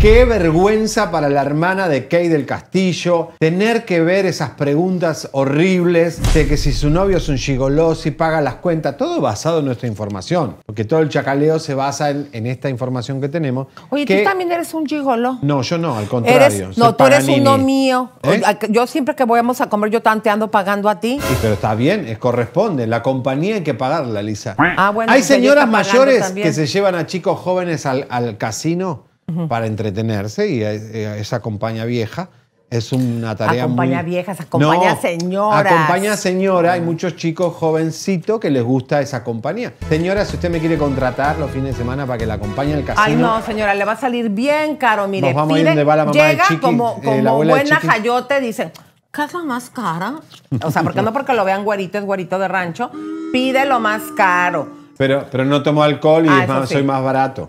Qué vergüenza para la hermana de Kay del Castillo tener que ver esas preguntas horribles de que si su novio es un gigoló, si paga las cuentas, todo basado en nuestra información, porque todo el chacaleo se basa en, esta información que tenemos. Oye, tú también eres un gigoló. No, yo no, al contrario. no, tú eres uno mío. ¿Eh? Yo siempre que vamos a comer, yo tanteando pagando a ti. Sí, pero está bien, corresponde. La compañía hay que pagarla, Lisa. Ah, bueno, Hay señoras mayores que se llevan a chicos jóvenes al, al casino para entretenerse y eh, esa compañía vieja es una tarea acompaña muy... viejas, acompaña señoras. Acompaña señora, hay muchos chicos jovencitos que les gusta esa compañía. Señora, si usted me quiere contratar los fines de semana para que la acompañe al casino. Ay, no, señora, le va a salir bien caro, mire. llega como, eh, buena dice casa más cara. O sea, porque no porque lo vean guarito, es guarito de rancho, pide lo más caro. Pero, pero no tomo alcohol y ah, soy más barato.